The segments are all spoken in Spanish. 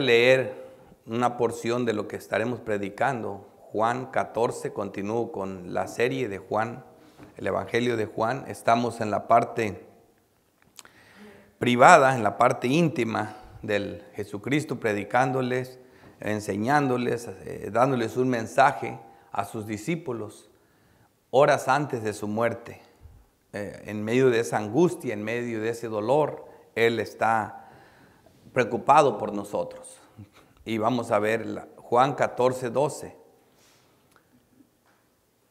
leer una porción de lo que estaremos predicando. Juan 14, continúo con la serie de Juan, el Evangelio de Juan. Estamos en la parte privada, en la parte íntima del Jesucristo predicándoles, enseñándoles, eh, dándoles un mensaje a sus discípulos horas antes de su muerte. Eh, en medio de esa angustia, en medio de ese dolor, Él está preocupado por nosotros. Y vamos a ver Juan 14, 12.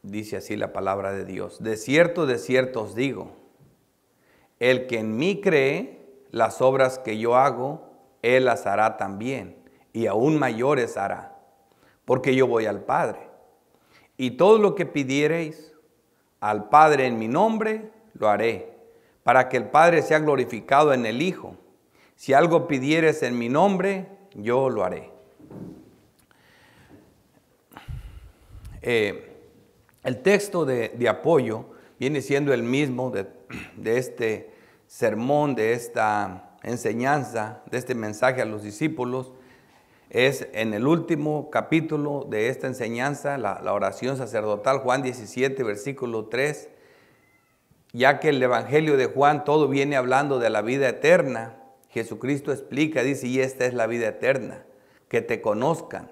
Dice así la palabra de Dios. De cierto, de cierto os digo, el que en mí cree, las obras que yo hago, él las hará también, y aún mayores hará, porque yo voy al Padre. Y todo lo que pidiereis al Padre en mi nombre, lo haré, para que el Padre sea glorificado en el Hijo. Si algo pidieres en mi nombre, yo lo haré. Eh, el texto de, apoyo viene siendo el mismo de, este sermón, de esta enseñanza, de este mensaje a los discípulos. Es en el último capítulo de esta enseñanza, la, la oración sacerdotal, Juan 17, versículo 3, ya que el Evangelio de Juan todo viene hablando de la vida eterna, Jesucristo explica, dice, y esta es la vida eterna, que te conozcan,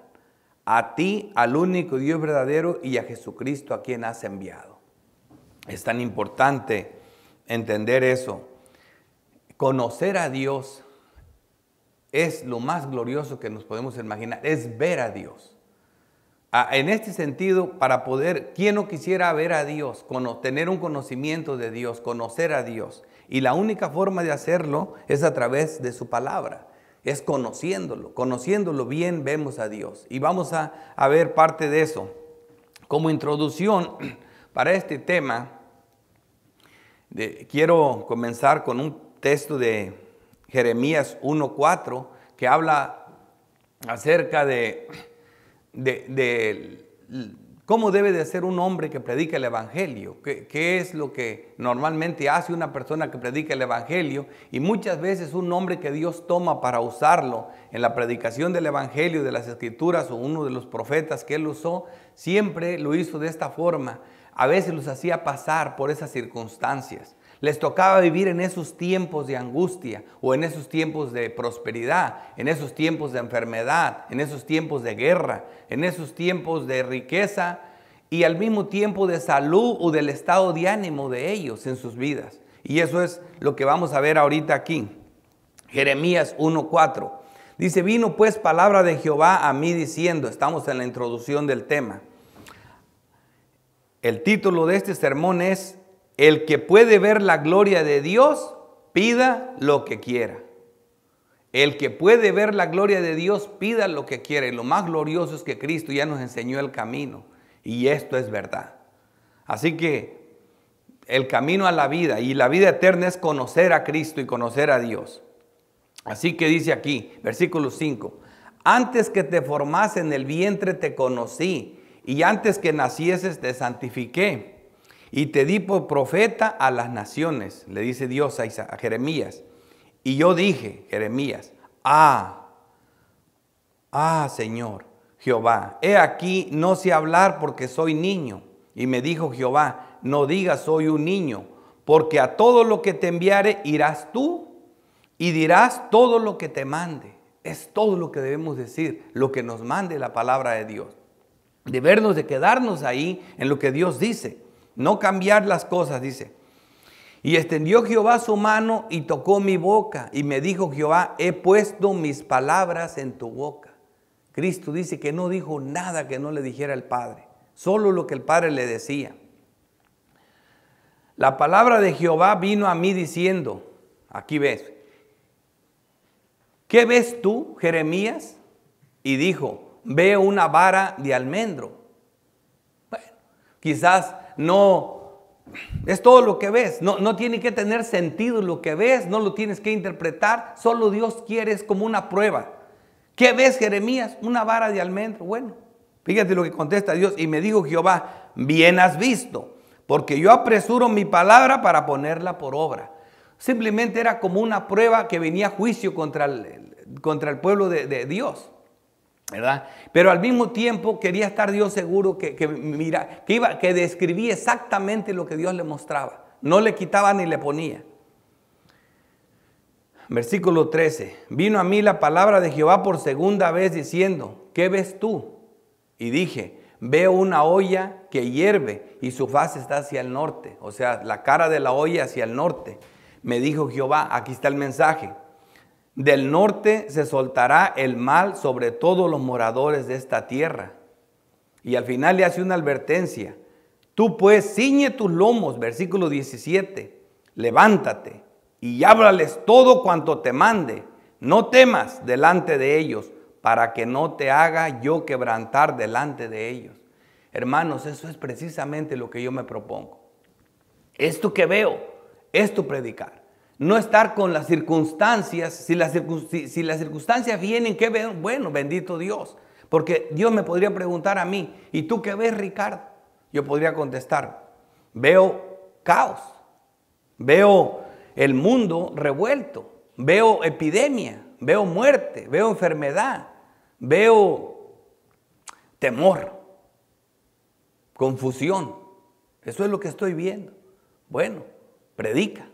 a ti, al único Dios verdadero y a Jesucristo a quien has enviado. Es tan importante entender eso. Conocer a Dios es lo más glorioso que nos podemos imaginar, es ver a Dios. Ah, en este sentido, para poder, ¿quién no quisiera ver a Dios? Tener un conocimiento de Dios, conocer a Dios. Y la única forma de hacerlo es a través de su palabra, es conociéndolo. Conociéndolo bien vemos a Dios. Y vamos a, ver parte de eso. Como introducción para este tema, quiero comenzar con un texto de Jeremías 1.4 que habla acerca de, de ¿Cómo debe de ser un hombre que predica el Evangelio? ¿Qué, es lo que normalmente hace una persona que predica el Evangelio? Y muchas veces un hombre que Dios toma para usarlo en la predicación del Evangelio, de las Escrituras o uno de los profetas que él usó, siempre lo hizo de esta forma. A veces los hacía pasar por esas circunstancias. Les tocaba vivir en esos tiempos de angustia o en esos tiempos de prosperidad, en esos tiempos de enfermedad, en esos tiempos de guerra, en esos tiempos de riqueza y al mismo tiempo de salud o del estado de ánimo de ellos en sus vidas. Y eso es lo que vamos a ver ahorita aquí. Jeremías 1.4. Dice, vino pues palabra de Jehová a mí diciendo, estamos en la introducción del tema. El título de este sermón es el que puede ver la gloria de Dios, pida lo que quiera. El que puede ver la gloria de Dios, pida lo que quiera. Y lo más glorioso es que Cristo ya nos enseñó el camino. Y esto es verdad. Así que el camino a la vida y la vida eterna es conocer a Cristo y conocer a Dios. Así que dice aquí, versículo 5, antes que te formase en el vientre te conocí y antes que nacieses te santifiqué. Y te di por profeta a las naciones, le dice Dios a, Jeremías. Y yo dije, Jeremías, ah, ah, Señor Jehová, he aquí, no sé hablar porque soy niño. Y me dijo Jehová, no digas soy un niño, porque a todo lo que te enviare irás tú y dirás todo lo que te mande. Es todo lo que debemos decir, lo que nos mande la palabra de Dios. Debernos de quedarnos ahí en lo que Dios dice no cambiar las cosas, dice. Y extendió Jehová su mano y tocó mi boca. Y me dijo Jehová, he puesto mis palabras en tu boca. Cristo dice que no dijo nada que no le dijera el Padre, solo lo que el Padre le decía. La palabra de Jehová vino a mí diciendo, aquí ves, ¿qué ves tú, Jeremías? Y dijo, Veo una vara de almendro. Bueno, quizás no es todo lo que ves. No, tiene que tener sentido lo que ves, no lo tienes que interpretar. Solo Dios quiere, es como una prueba. ¿Qué ves, Jeremías? Una vara de almendro. Bueno, fíjate lo que contesta Dios. Y me dijo Jehová, bien has visto, porque yo apresuro mi palabra para ponerla por obra. Simplemente era como una prueba que venía a juicio contra el, contra el pueblo de Dios. Pero al mismo tiempo quería estar Dios seguro que, mira, iba, que describía exactamente lo que Dios le mostraba. No le quitaba ni le ponía. Versículo 13. Vino a mí la palabra de Jehová por segunda vez diciendo, ¿qué ves tú? Y dije, veo una olla que hierve y su faz está hacia el norte, o sea, la cara de la olla hacia el norte. Me dijo Jehová, aquí está el mensaje. Del norte se soltará el mal sobre todos los moradores de esta tierra. Y al final le hace una advertencia. Tú pues ciñe tus lomos, versículo 17. Levántate y háblales todo cuanto te mande. No temas delante de ellos para que no te haga yo quebrantar delante de ellos. Hermanos, eso es precisamente lo que yo me propongo. Esto que veo, es tu predicar no estar con las circunstancias. Si las, las circunstancias vienen, ¿qué veo? Bueno, bendito Dios. Porque Dios me podría preguntar a mí, ¿y tú qué ves, Ricardo? Yo podría contestar, veo caos, veo el mundo revuelto, veo epidemia, veo muerte, veo enfermedad, veo temor, confusión. Eso es lo que estoy viendo. Bueno, predica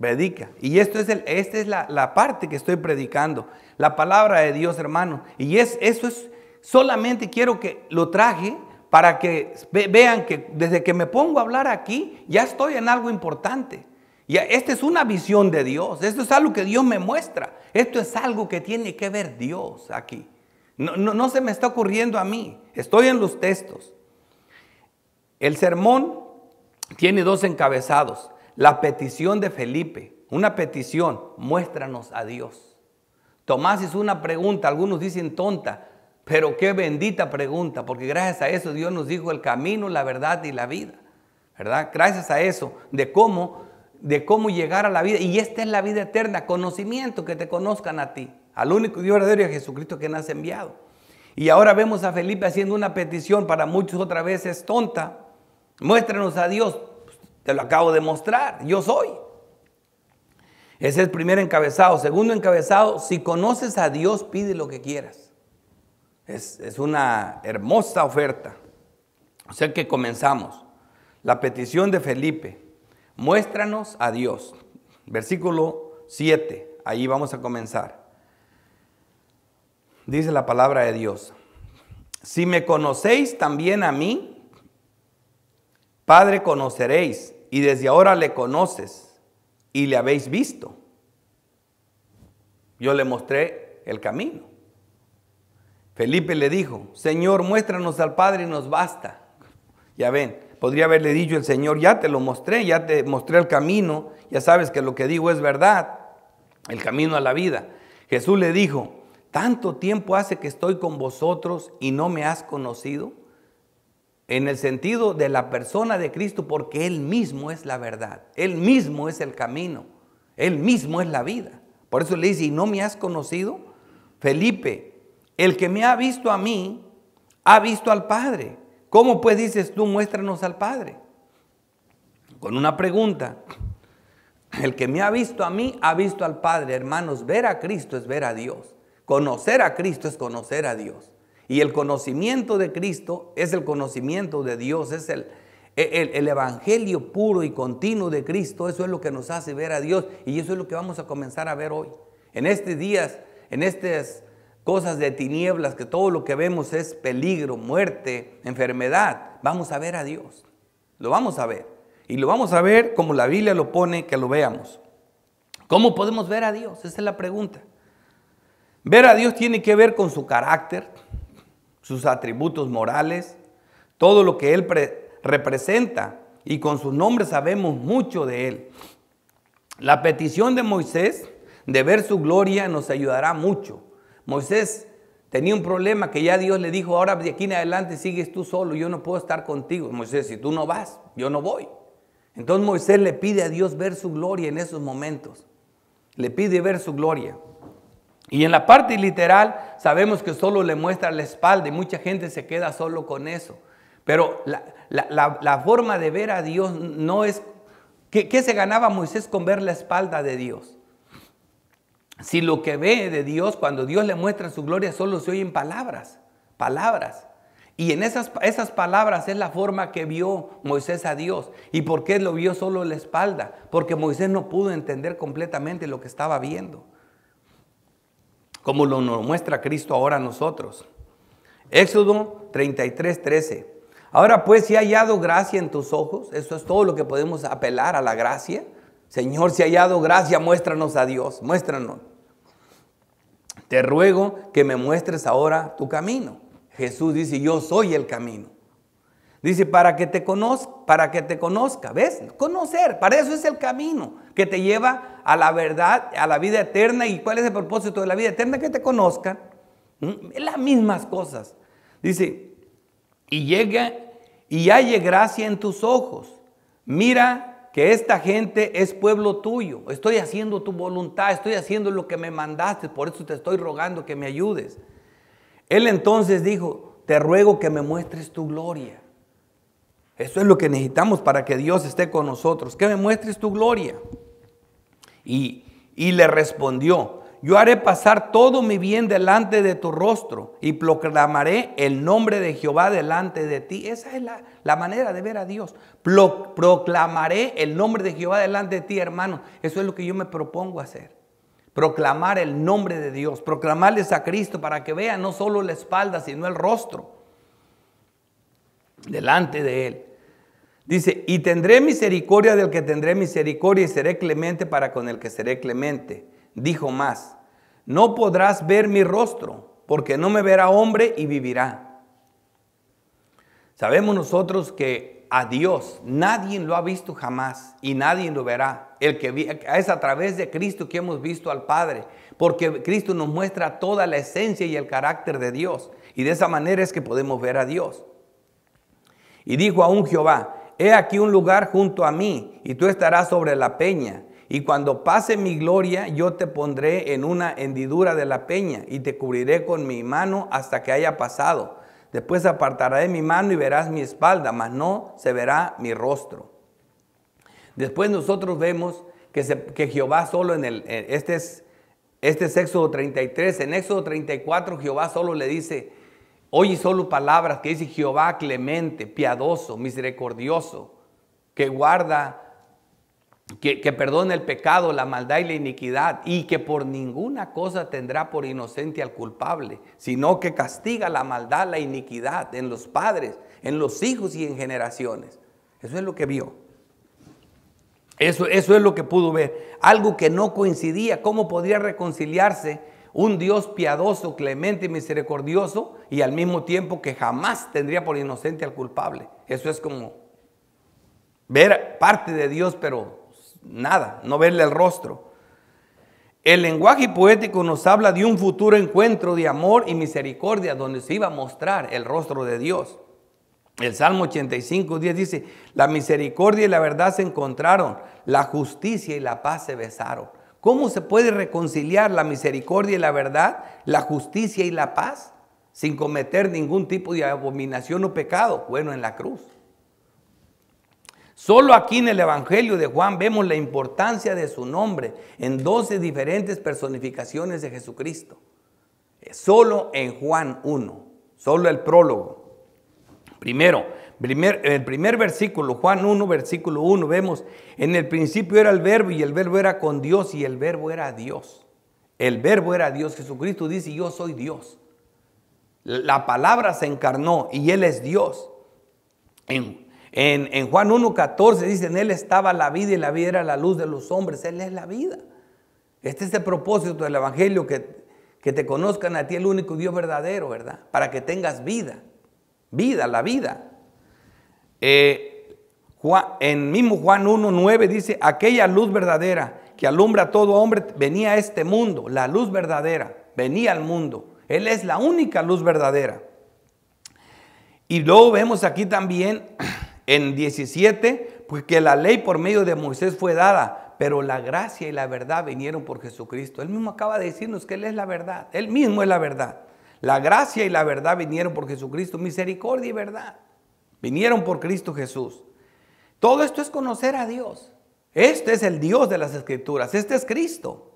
predica. Y esto es esta es la, parte que estoy predicando, la palabra de Dios, hermano. Y es, eso es, solamente quiero que lo traje para que vean que desde que me pongo a hablar aquí, ya estoy en algo importante. Y esta es una visión de Dios, esto es algo que Dios me muestra, esto es algo que tiene que ver Dios aquí. no, no se me está ocurriendo a mí, estoy en los textos. El sermón tiene dos encabezados. La petición de Felipe, una petición, muéstranos a Dios. Tomás hizo una pregunta, algunos dicen tonta, pero qué bendita pregunta, porque gracias a eso Dios nos dijo el camino, la verdad y la vida, ¿verdad? Gracias a eso, de cómo, de cómo llegar a la vida. Y esta es la vida eterna, conocimiento, que te conozcan a ti, al único Dios verdadero y a Jesucristo que nos ha enviado. Y ahora vemos a Felipe haciendo una petición, para muchos otra vez es tonta. Muéstranos a Dios, te lo acabo de mostrar, yo soy. Ese es el primer encabezado. Segundo encabezado, si conoces a Dios, pide lo que quieras. Es, una hermosa oferta. O sea que comenzamos. La petición de Felipe, muéstranos a Dios. Versículo 7, ahí vamos a comenzar. Dice la palabra de Dios. Si me conocéis también a mí, Padre conoceréis, y desde ahora le conoces, y le habéis visto. Yo le mostré el camino. Felipe le dijo, Señor, muéstranos al Padre y nos basta. Ya ven, podría haberle dicho el Señor, ya te lo mostré, ya te mostré el camino, ya sabes que lo que digo es verdad, el camino a la vida. Jesús le dijo, tanto tiempo hace que estoy con vosotros y no me has conocido en el sentido de la persona de Cristo, porque Él mismo es la verdad, Él mismo es el camino, Él mismo es la vida. Por eso le dice, ¿y no me has conocido? Felipe, el que me ha visto a mí, ha visto al Padre. ¿Cómo pues dices tú, muéstranos al Padre? Con una pregunta. El que me ha visto a mí, ha visto al Padre. Hermanos, ver a Cristo es ver a Dios. Conocer a Cristo es conocer a Dios. Y el conocimiento de Cristo es el conocimiento de Dios, es e, el, el, evangelio puro y continuo de Cristo, eso es lo que nos hace ver a Dios y eso es lo que vamos a comenzar a ver hoy. En estos días, en estas cosas de tinieblas, que todo lo que vemos es peligro, muerte, enfermedad, vamos a ver a Dios. Lo vamos a ver. Y lo vamos a ver como la Biblia lo pone, que lo veamos. ¿Cómo podemos ver a Dios? Esa es la pregunta. Ver a Dios tiene que ver con su carácter, sus atributos morales, todo lo que Él representa y con su nombre sabemos mucho de Él. La petición de Moisés de ver su gloria nos ayudará mucho. Moisés tenía un problema que ya Dios le dijo, ahora de aquí en adelante sigues tú solo, yo no puedo estar contigo. Moisés, si tú no vas, yo no voy. Entonces Moisés le pide a Dios ver su gloria en esos momentos. Le pide ver su gloria. Y en la parte literal sabemos que solo le muestra la espalda y mucha gente se queda solo con eso. Pero la, forma de ver a Dios no es... ¿qué, se ganaba Moisés con ver la espalda de Dios? Si lo que ve de Dios, cuando Dios le muestra su gloria, solo se oyen palabras, palabras. Y en esas, palabras es la forma que vio Moisés a Dios. ¿Y por qué lo vio solo la espalda? Porque Moisés no pudo entender completamente lo que estaba viendo como lo nos muestra Cristo ahora a nosotros. Éxodo 33, 13. Ahora pues, si ha hallado gracia en tus ojos, eso es todo lo que podemos apelar a la gracia. Señor, si ha hallado gracia, muéstranos a Dios, muéstranos. Te ruego que me muestres ahora tu camino. Jesús dice, yo soy el camino. Dice, para que te conozca, para que te conozca, ¿ves? Conocer, para eso es el camino que te lleva a la verdad, a la vida eterna. ¿Y cuál es el propósito de la vida eterna? Que te conozcan. Las mismas cosas. Dice, y llega y halle gracia en tus ojos. Mira que esta gente es pueblo tuyo. Estoy haciendo tu voluntad, estoy haciendo lo que me mandaste, por eso te estoy rogando que me ayudes. Él entonces dijo, te ruego que me muestres tu gloria. Eso es lo que necesitamos para que Dios esté con nosotros. Que me muestres tu gloria. Y, le respondió, yo haré pasar todo mi bien delante de tu rostro y proclamaré el nombre de Jehová delante de ti. Esa es la, manera de ver a Dios. proclamaré el nombre de Jehová delante de ti, hermano. Eso es lo que yo me propongo hacer. Proclamar el nombre de Dios, proclamarles a Cristo para que vean no solo la espalda, sino el rostro delante de Él. Dice, y tendré misericordia del que tendré misericordia y seré clemente para con el que seré clemente. Dijo más, no podrás ver mi rostro, porque no me verá hombre y vivirá. Sabemos nosotros que a Dios nadie lo ha visto jamás y nadie lo verá. El que es a través de Cristo que hemos visto al Padre, porque Cristo nos muestra toda la esencia y el carácter de Dios, y de esa manera es que podemos ver a Dios. Y dijo aún Jehová, he aquí un lugar junto a mí, y tú estarás sobre la peña. Y cuando pase mi gloria, yo te pondré en una hendidura de la peña, y te cubriré con mi mano hasta que haya pasado. Después apartaré mi mano y verás mi espalda, mas no se verá mi rostro. Después nosotros vemos que, Jehová solo en el, eh, este es, este Éxodo 33, en Éxodo 34 Jehová solo le dice, Oye solo palabras que dice Jehová clemente, piadoso, misericordioso, que guarda, que, que, perdona el pecado, la maldad y la iniquidad, y que por ninguna cosa tendrá por inocente al culpable, sino que castiga la maldad, la iniquidad en los padres, en los hijos y en generaciones. Eso es lo que vio. Eso, eso es lo que pudo ver. Algo que no coincidía. ¿Cómo podría reconciliarse un Dios piadoso, clemente y misericordioso y al mismo tiempo que jamás tendría por inocente al culpable. Eso es como ver parte de Dios, pero nada, no verle el rostro. El lenguaje poético nos habla de un futuro encuentro de amor y misericordia donde se iba a mostrar el rostro de Dios. El Salmo 85, 10 dice, la misericordia y la verdad se encontraron, la justicia y la paz se besaron. ¿Cómo se puede reconciliar la misericordia y la verdad, la justicia y la paz sin cometer ningún tipo de abominación o pecado? Bueno, en la cruz. Solo aquí en el Evangelio de Juan vemos la importancia de su nombre en 12 diferentes personificaciones de Jesucristo. Solo en Juan 1, solo el prólogo. Primero, Primer, el primer versículo, Juan 1, versículo 1, vemos, en el principio era el verbo y el verbo era con Dios y el verbo era Dios. El verbo era Dios. Jesucristo dice, yo soy Dios. La palabra se encarnó y Él es Dios. En, Juan 1, 14 dice, en Él estaba la vida y la vida era la luz de los hombres. Él es la vida. Este es el propósito del Evangelio, que, que te conozcan a ti el único Dios verdadero, ¿verdad? Para que tengas vida. Vida, la vida. Eh, Juan, en mismo Juan 1.9 dice, aquella luz verdadera que alumbra a todo hombre venía a este mundo, la luz verdadera, venía al mundo. Él es la única luz verdadera. Y luego vemos aquí también en 17, pues que la ley por medio de Moisés fue dada, pero la gracia y la verdad vinieron por Jesucristo. Él mismo acaba de decirnos que Él es la verdad, Él mismo es la verdad. La gracia y la verdad vinieron por Jesucristo, misericordia y verdad. Vinieron por Cristo Jesús. Todo esto es conocer a Dios. Este es el Dios de las Escrituras. Este es Cristo.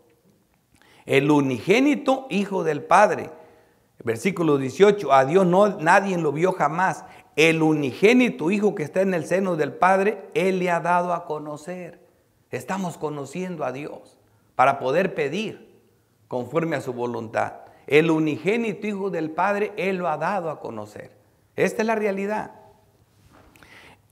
El unigénito Hijo del Padre. Versículo 18. A Dios no, nadie lo vio jamás. El unigénito Hijo que está en el seno del Padre, Él le ha dado a conocer. Estamos conociendo a Dios para poder pedir conforme a su voluntad. El unigénito Hijo del Padre, Él lo ha dado a conocer. Esta es la realidad.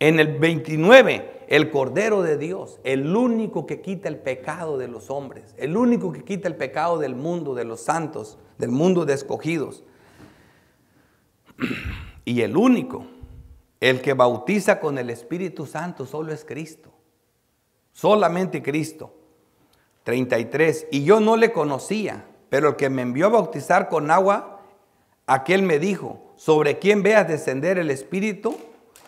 En el 29, el Cordero de Dios, el único que quita el pecado de los hombres, el único que quita el pecado del mundo, de los santos, del mundo de escogidos. Y el único, el que bautiza con el Espíritu Santo, solo es Cristo. Solamente Cristo. 33. Y yo no le conocía, pero el que me envió a bautizar con agua, aquel me dijo, sobre quién veas descender el Espíritu,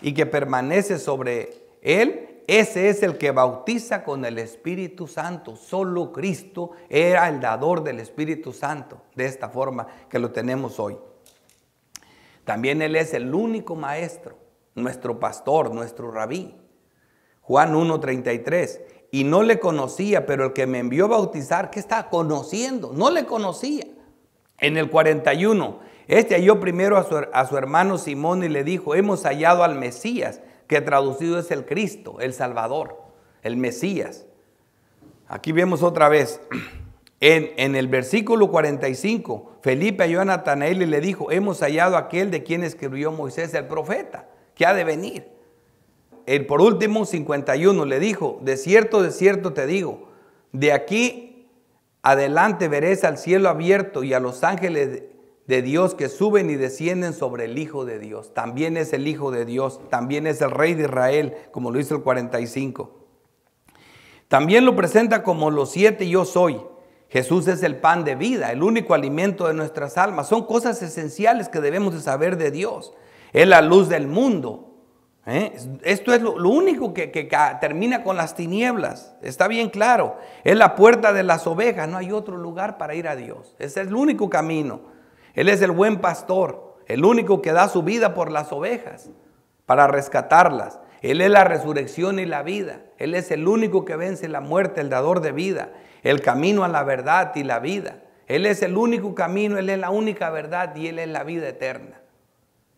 y que permanece sobre él, ese es el que bautiza con el Espíritu Santo. Solo Cristo era el dador del Espíritu Santo, de esta forma que lo tenemos hoy. También Él es el único maestro, nuestro pastor, nuestro rabí. Juan 1.33, y no le conocía, pero el que me envió a bautizar, ¿qué está conociendo? No le conocía. En el 41, este halló primero a su, hermano Simón y le dijo, hemos hallado al Mesías, que traducido es el Cristo, el Salvador, el Mesías. Aquí vemos otra vez, en, el versículo 45, Felipe halló a Natanael y le dijo, hemos hallado aquel de quien escribió Moisés el profeta, que ha de venir. El, por último, 51, le dijo, de cierto, de cierto te digo, de aquí adelante veréis al cielo abierto y a los ángeles de Dios que suben y descienden sobre el Hijo de Dios. También es el Hijo de Dios, también es el Rey de Israel, como lo hizo el 45. También lo presenta como los siete yo soy. Jesús es el pan de vida, el único alimento de nuestras almas. Son cosas esenciales que debemos de saber de Dios. Es la luz del mundo. ¿eh? Esto es lo, único que, termina con las tinieblas. Está bien claro. Es la puerta de las ovejas. No hay otro lugar para ir a Dios. Ese es el único camino. Él es el buen pastor, el único que da su vida por las ovejas, para rescatarlas. Él es la resurrección y la vida. Él es el único que vence la muerte, el dador de vida, el camino a la verdad y la vida. Él es el único camino, Él es la única verdad y Él es la vida eterna.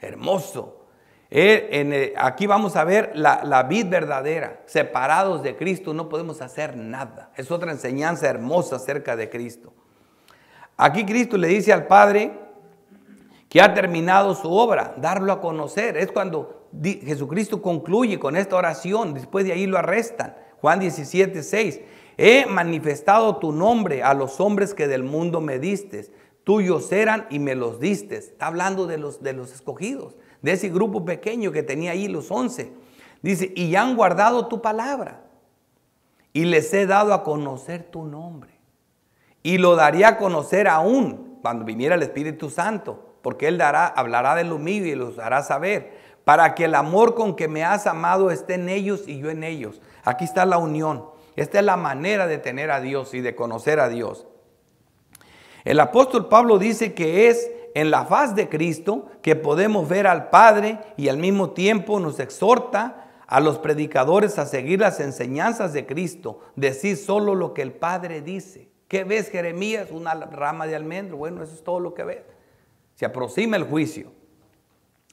Hermoso. Eh, aquí vamos a ver la, la vid verdadera. Separados de Cristo no podemos hacer nada. Es otra enseñanza hermosa acerca de Cristo. Aquí Cristo le dice al Padre, ya ha terminado su obra, darlo a conocer. Es cuando Jesucristo concluye con esta oración, después de ahí lo arrestan. Juan 17, 6. He manifestado tu nombre a los hombres que del mundo me diste. Tuyos eran y me los diste. Está hablando de los, de los escogidos, de ese grupo pequeño que tenía ahí los once. Dice, y han guardado tu palabra. Y les he dado a conocer tu nombre. Y lo daría a conocer aún cuando viniera el Espíritu Santo porque Él dará, hablará de lo mío y los hará saber, para que el amor con que me has amado esté en ellos y yo en ellos. Aquí está la unión. Esta es la manera de tener a Dios y de conocer a Dios. El apóstol Pablo dice que es en la faz de Cristo que podemos ver al Padre y al mismo tiempo nos exhorta a los predicadores a seguir las enseñanzas de Cristo, decir solo lo que el Padre dice. ¿Qué ves, Jeremías? Una rama de almendro. Bueno, eso es todo lo que ves. Se aproxima el juicio.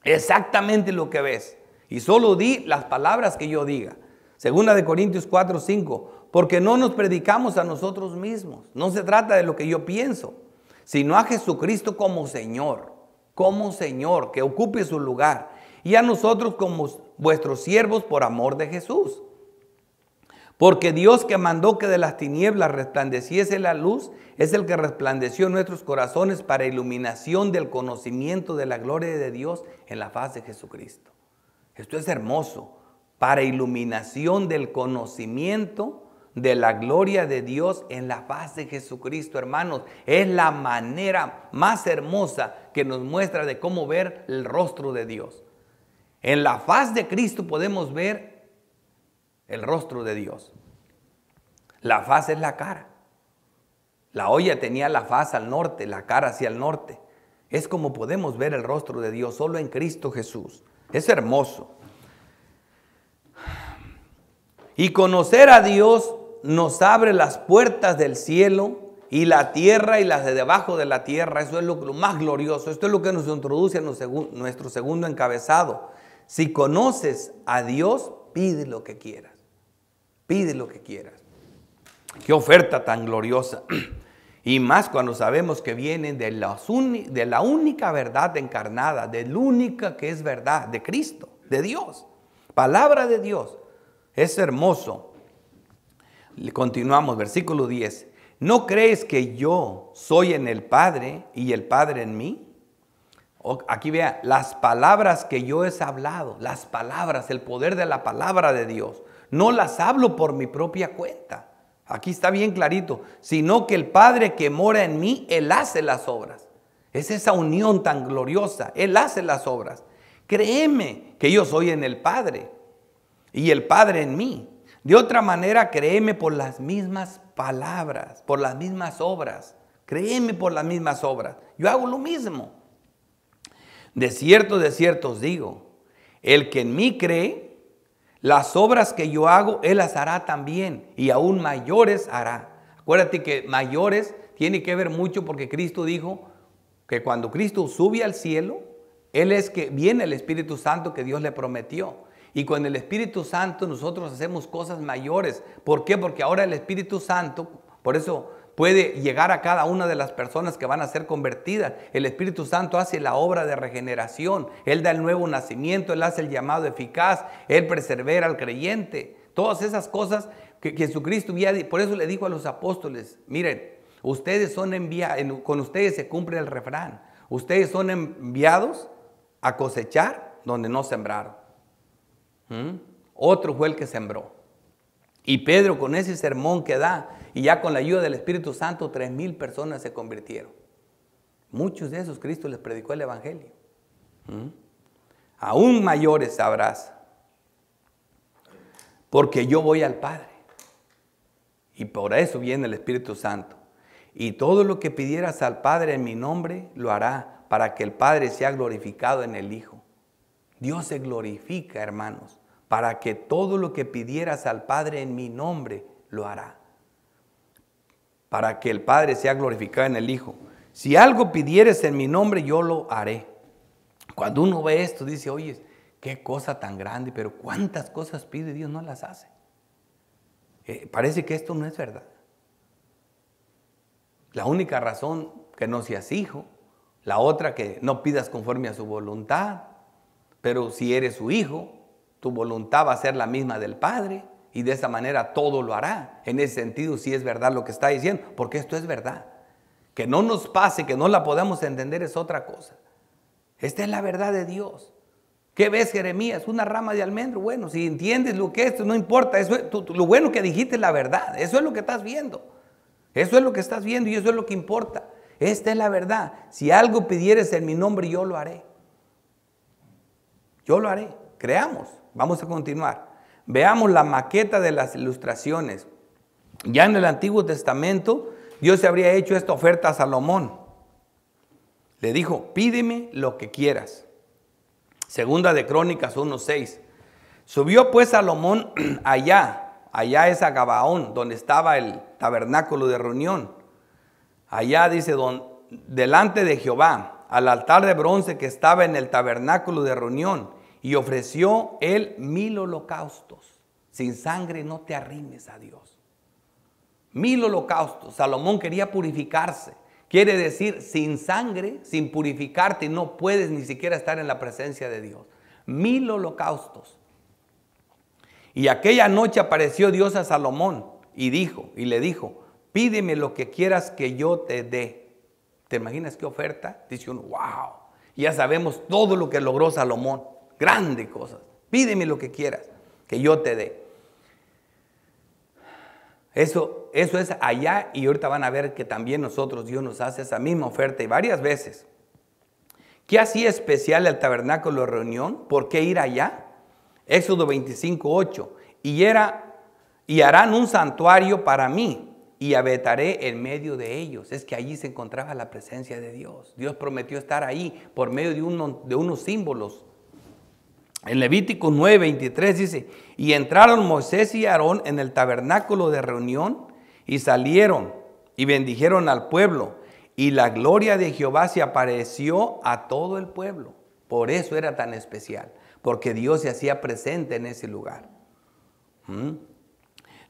Exactamente lo que ves. Y solo di las palabras que yo diga. Segunda de Corintios 4, 5. Porque no nos predicamos a nosotros mismos. No se trata de lo que yo pienso, sino a Jesucristo como Señor. Como Señor, que ocupe su lugar. Y a nosotros como vuestros siervos por amor de Jesús. Porque Dios que mandó que de las tinieblas resplandeciese la luz, es el que resplandeció en nuestros corazones para iluminación del conocimiento de la gloria de Dios en la faz de Jesucristo. Esto es hermoso, para iluminación del conocimiento de la gloria de Dios en la faz de Jesucristo, hermanos. Es la manera más hermosa que nos muestra de cómo ver el rostro de Dios. En la faz de Cristo podemos ver el rostro de Dios. La faz es la cara. La olla tenía la faz al norte, la cara hacia el norte. Es como podemos ver el rostro de Dios solo en Cristo Jesús. Es hermoso. Y conocer a Dios nos abre las puertas del cielo y la tierra y las de debajo de la tierra. Eso es lo, más glorioso. Esto es lo que nos introduce en nuestro segundo encabezado. Si conoces a Dios, pide lo que quieras. Pide lo que quieras. Qué oferta tan gloriosa. Y más cuando sabemos que viene de, de la única verdad encarnada, de la única que es verdad, de Cristo, de Dios. Palabra de Dios. Es hermoso. Continuamos, versículo 10. ¿No crees que yo soy en el Padre y el Padre en mí? Aquí vea, las palabras que yo he hablado, las palabras, el poder de la palabra de Dios. No las hablo por mi propia cuenta. Aquí está bien clarito, sino que el Padre que mora en mí, Él hace las obras. Es esa unión tan gloriosa, Él hace las obras. Créeme que yo soy en el Padre y el Padre en mí. De otra manera, créeme por las mismas palabras, por las mismas obras. Créeme por las mismas obras. Yo hago lo mismo. De cierto, de cierto os digo, el que en mí cree, las obras que yo hago, Él las hará también y aún mayores hará. Acuérdate que mayores tiene que ver mucho porque Cristo dijo que cuando Cristo sube al cielo, Él es que viene el Espíritu Santo que Dios le prometió. Y con el Espíritu Santo nosotros hacemos cosas mayores. ¿Por qué? Porque ahora el Espíritu Santo, por eso puede llegar a cada una de las personas que van a ser convertidas. El Espíritu Santo hace la obra de regeneración, Él da el nuevo nacimiento, Él hace el llamado eficaz, Él persevera al creyente. Todas esas cosas que Jesucristo dicho. por eso le dijo a los apóstoles, miren, ustedes son enviados, con ustedes se cumple el refrán, ustedes son enviados a cosechar donde no sembraron. ¿Mm? Otro fue el que sembró. Y Pedro con ese sermón que da, y ya con la ayuda del Espíritu Santo, tres mil personas se convirtieron. Muchos de esos Cristo les predicó el Evangelio. ¿Mm? Aún mayores sabrás, porque yo voy al Padre. Y por eso viene el Espíritu Santo. Y todo lo que pidieras al Padre en mi nombre, lo hará, para que el Padre sea glorificado en el Hijo. Dios se glorifica, hermanos, para que todo lo que pidieras al Padre en mi nombre lo hará. Para que el Padre sea glorificado en el Hijo. Si algo pidieres en mi nombre, yo lo haré. Cuando uno ve esto, dice, oye, qué cosa tan grande, pero cuántas cosas pide Dios no las hace. Eh, parece que esto no es verdad. La única razón que no seas hijo, la otra que no pidas conforme a su voluntad, pero si eres su hijo, tu voluntad va a ser la misma del Padre y de esa manera todo lo hará. En ese sentido, si es verdad lo que está diciendo, porque esto es verdad. Que no nos pase, que no la podamos entender es otra cosa. Esta es la verdad de Dios. ¿Qué ves, Jeremías? Una rama de almendro. Bueno, si entiendes lo que es, no importa. es, lo bueno que dijiste es la verdad. Eso es lo que estás viendo. Eso es lo que estás viendo y eso es lo que importa. Esta es la verdad. Si algo pidieres en mi nombre, yo lo haré. Yo lo haré. Creamos. Vamos a continuar. Veamos la maqueta de las ilustraciones. Ya en el Antiguo Testamento, Dios se habría hecho esta oferta a Salomón. Le dijo, pídeme lo que quieras. Segunda de Crónicas 1.6. Subió pues Salomón allá, allá es a Gabaón, donde estaba el tabernáculo de reunión. Allá dice, don, delante de Jehová, al altar de bronce que estaba en el tabernáculo de reunión y ofreció él mil holocaustos. Sin sangre no te arrimes a Dios. Mil holocaustos. Salomón quería purificarse. Quiere decir, sin sangre, sin purificarte, no puedes ni siquiera estar en la presencia de Dios. Mil holocaustos. Y aquella noche apareció Dios a Salomón y dijo, y le dijo, pídeme lo que quieras que yo te dé. ¿Te imaginas qué oferta? Dice uno, wow. Ya sabemos todo lo que logró Salomón grandes cosas. Pídeme lo que quieras, que yo te dé. Eso, eso es allá y ahorita van a ver que también nosotros Dios nos hace esa misma oferta y varias veces. ¿Qué hacía especial el tabernáculo de reunión? ¿Por qué ir allá? Éxodo 25, 8. Y, era, y harán un santuario para mí y habitaré en medio de ellos. Es que allí se encontraba la presencia de Dios. Dios prometió estar ahí por medio de unos símbolos en Levítico 9, 23 dice, y entraron Moisés y Aarón en el tabernáculo de reunión y salieron y bendijeron al pueblo. Y la gloria de Jehová se apareció a todo el pueblo. Por eso era tan especial, porque Dios se hacía presente en ese lugar. ¿Mm?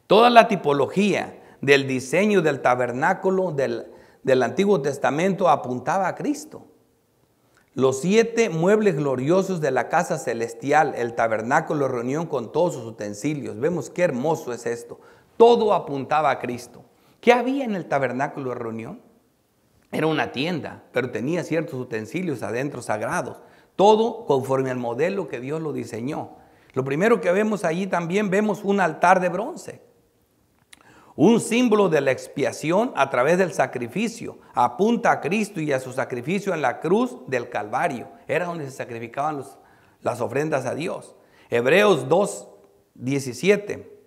Toda la tipología del diseño del tabernáculo del, del Antiguo Testamento apuntaba a Cristo. Los siete muebles gloriosos de la casa celestial, el tabernáculo, de reunión con todos sus utensilios. Vemos qué hermoso es esto. Todo apuntaba a Cristo. ¿Qué había en el tabernáculo de reunión? Era una tienda, pero tenía ciertos utensilios adentro sagrados. Todo conforme al modelo que Dios lo diseñó. Lo primero que vemos allí también, vemos un altar de bronce un símbolo de la expiación a través del sacrificio. Apunta a Cristo y a su sacrificio en la cruz del Calvario. Era donde se sacrificaban las ofrendas a Dios. Hebreos 2, 17.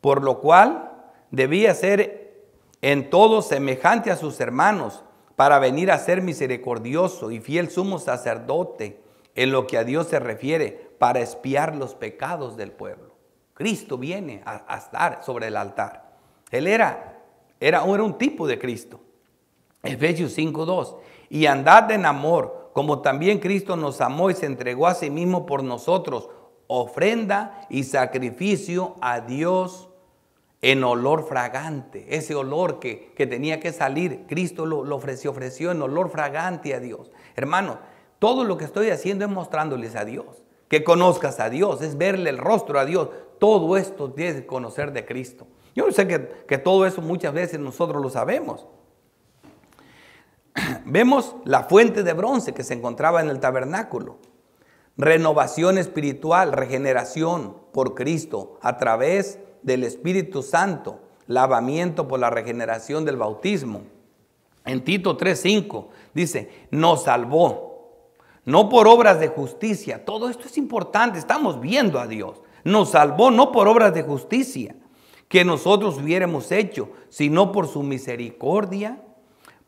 Por lo cual debía ser en todo semejante a sus hermanos para venir a ser misericordioso y fiel sumo sacerdote en lo que a Dios se refiere para espiar los pecados del pueblo. Cristo viene a estar sobre el altar. Él era, era, era un tipo de Cristo. Efesios 5.2. Y andad en amor, como también Cristo nos amó y se entregó a sí mismo por nosotros, ofrenda y sacrificio a Dios en olor fragante, ese olor que, tenía que salir, Cristo lo, ofreció, ofreció en olor fragante a Dios. Hermano, todo lo que estoy haciendo es mostrándoles a Dios, que conozcas a Dios, es verle el rostro a Dios. Todo esto tienes que conocer de Cristo. Yo sé que, todo eso muchas veces nosotros lo sabemos. Vemos la fuente de bronce que se encontraba en el tabernáculo. Renovación espiritual, regeneración por Cristo a través del Espíritu Santo, lavamiento por la regeneración del bautismo. En Tito 3:5 dice, nos salvó, no por obras de justicia. Todo esto es importante, estamos viendo a Dios. Nos salvó no por obras de justicia, que nosotros hubiéramos hecho, sino por su misericordia,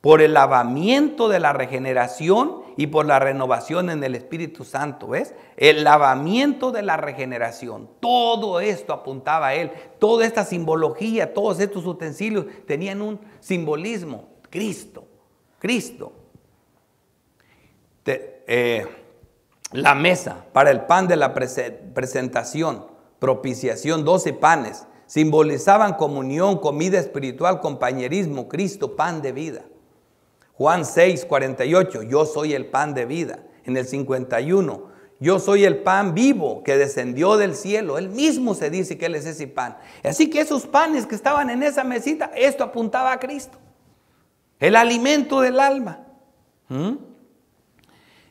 por el lavamiento de la regeneración y por la renovación en el Espíritu Santo, ¿ves? El lavamiento de la regeneración. Todo esto apuntaba a él. Toda esta simbología, todos estos utensilios tenían un simbolismo. Cristo, Cristo. Eh, la mesa para el pan de la presentación, propiciación, doce panes simbolizaban comunión, comida espiritual, compañerismo, Cristo, pan de vida. Juan 6, 48, yo soy el pan de vida. En el 51, yo soy el pan vivo que descendió del cielo. Él mismo se dice que Él es ese pan. Así que esos panes que estaban en esa mesita, esto apuntaba a Cristo. El alimento del alma. ¿Mm?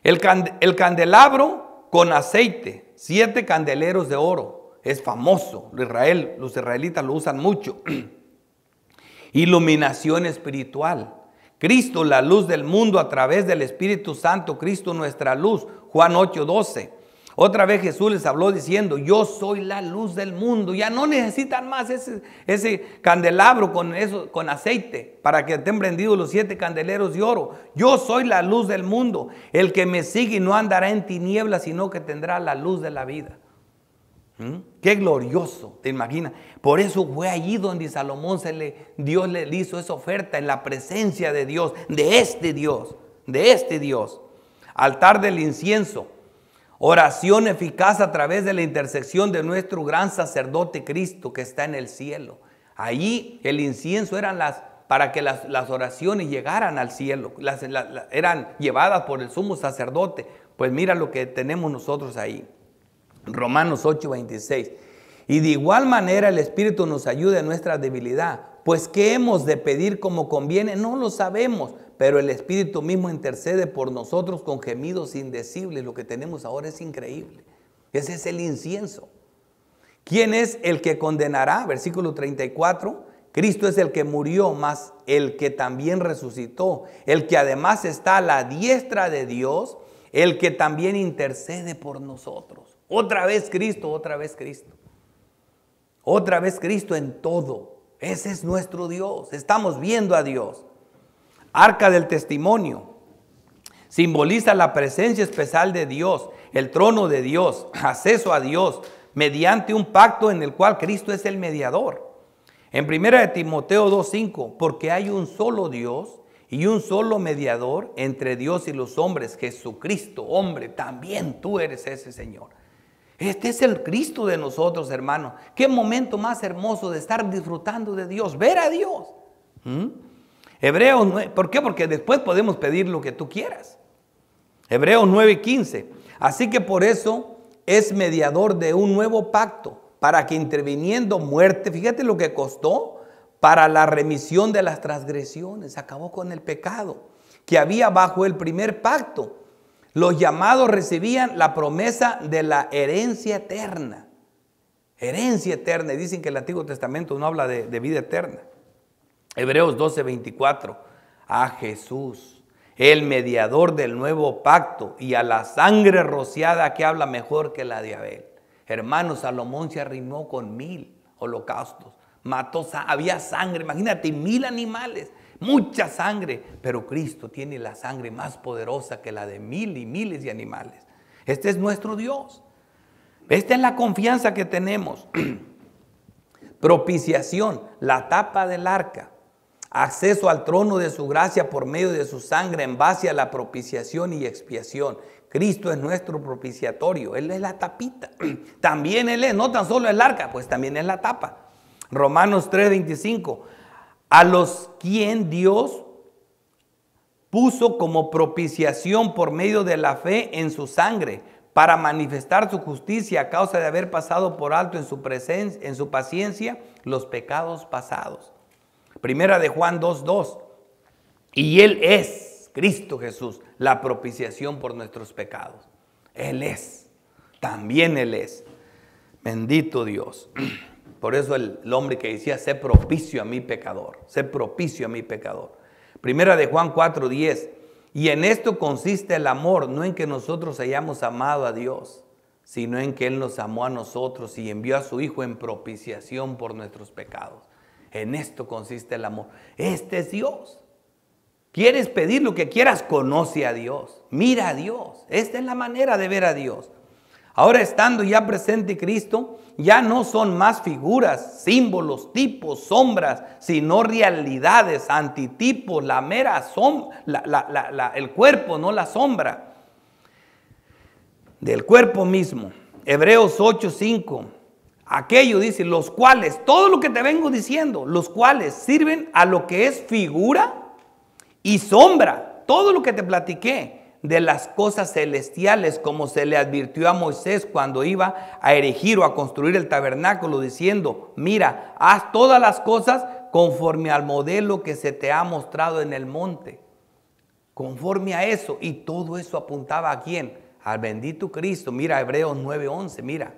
el candelabro con aceite, siete candeleros de oro es famoso. Israel, los israelitas lo usan mucho. Iluminación espiritual. Cristo, la luz del mundo a través del Espíritu Santo, Cristo nuestra luz. Juan 8:12. Otra vez Jesús les habló diciendo, yo soy la luz del mundo. Ya no necesitan más ese, ese candelabro con, eso, con aceite para que estén prendidos los siete candeleros de oro. Yo soy la luz del mundo. El que me sigue no andará en tinieblas, sino que tendrá la luz de la vida. ¿Mm? Qué glorioso, te imaginas. Por eso fue allí donde Salomón se le, Dios le hizo esa oferta en la presencia de Dios, de este Dios, de este Dios. Altar del incienso, oración eficaz a través de la intersección de nuestro gran sacerdote Cristo que está en el cielo. Allí el incienso eran las para que las, oraciones llegaran al cielo, las, eran llevadas por el sumo sacerdote. Pues mira lo que tenemos nosotros ahí. Romanos 8, 26. Y de igual manera el Espíritu nos ayuda en nuestra debilidad, pues ¿qué hemos de pedir como conviene? No lo sabemos, pero el Espíritu mismo intercede por nosotros con gemidos indecibles. Lo que tenemos ahora es increíble. Ese es el incienso. ¿Quién es el que condenará? Versículo 34. Cristo es el que murió, más el que también resucitó, el que además está a la diestra de Dios, el que también intercede por nosotros. Otra vez Cristo, otra vez Cristo. Otra vez Cristo en todo. Ese es nuestro Dios. Estamos viendo a Dios. Arca del testimonio. Simboliza la presencia especial de Dios, el trono de Dios, acceso a Dios, mediante un pacto en el cual Cristo es el mediador. En 1 Timoteo 2.5, porque hay un solo Dios y un solo mediador entre Dios y los hombres, Jesucristo, hombre, también tú eres ese Señor. Este es el Cristo de nosotros, hermano. Qué momento más hermoso de estar disfrutando de Dios, ver a Dios. ¿Mm? Hebreos 9, ¿por qué? Porque después podemos pedir lo que tú quieras. Hebreos 9:15. Así que por eso es mediador de un nuevo pacto, para que interviniendo muerte, fíjate lo que costó, para la remisión de las transgresiones, acabó con el pecado que había bajo el primer pacto los llamados recibían la promesa de la herencia eterna. Herencia eterna. Y dicen que el Antiguo Testamento no habla de, vida eterna. Hebreos 12, 24. A Jesús, el mediador del nuevo pacto y a la sangre rociada que habla mejor que la de Abel. Hermano, Salomón se arrimó con mil holocaustos. Mató, había sangre, imagínate, mil animales mucha sangre, pero Cristo tiene la sangre más poderosa que la de mil y miles de animales. Este es nuestro Dios. Esta es la confianza que tenemos. Propiciación, la tapa del arca. Acceso al trono de su gracia por medio de su sangre en base a la propiciación y expiación. Cristo es nuestro propiciatorio, Él es la tapita. También Él es, no tan solo el arca, pues también es la tapa. Romanos 3:25, a los quien Dios puso como propiciación por medio de la fe en su sangre para manifestar su justicia a causa de haber pasado por alto en su presencia, en su paciencia, los pecados pasados. Primera de Juan 2:2. Y él es Cristo Jesús, la propiciación por nuestros pecados. Él es. También él es. Bendito Dios. Por eso el, hombre que decía, sé propicio a mi pecador, sé propicio a mi pecador. Primera de Juan 4:10. Y en esto consiste el amor, no en que nosotros hayamos amado a Dios, sino en que Él nos amó a nosotros y envió a su Hijo en propiciación por nuestros pecados. En esto consiste el amor. Este es Dios. Quieres pedir lo que quieras, conoce a Dios, mira a Dios. Esta es la manera de ver a Dios. Ahora estando ya presente Cristo, ya no son más figuras, símbolos, tipos, sombras, sino realidades, antitipos, la mera sombra, el cuerpo, no la sombra, del cuerpo mismo. Hebreos 8:5. Aquello dice, los cuales, todo lo que te vengo diciendo, los cuales sirven a lo que es figura y sombra, todo lo que te platiqué de las cosas celestiales, como se le advirtió a Moisés cuando iba a erigir o a construir el tabernáculo, diciendo, mira, haz todas las cosas conforme al modelo que se te ha mostrado en el monte. Conforme a eso, y todo eso apuntaba a quién? Al bendito Cristo. Mira Hebreos 9:11, mira.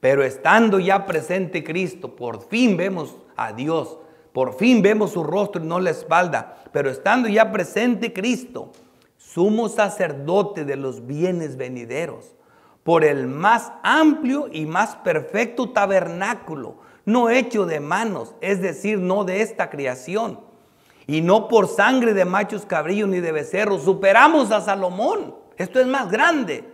Pero estando ya presente Cristo, por fin vemos a Dios, por fin vemos su rostro y no la espalda, pero estando ya presente Cristo, sumo sacerdote de los bienes venideros, por el más amplio y más perfecto tabernáculo, no hecho de manos, es decir, no de esta creación, y no por sangre de machos cabrillos ni de becerros, superamos a Salomón, esto es más grande,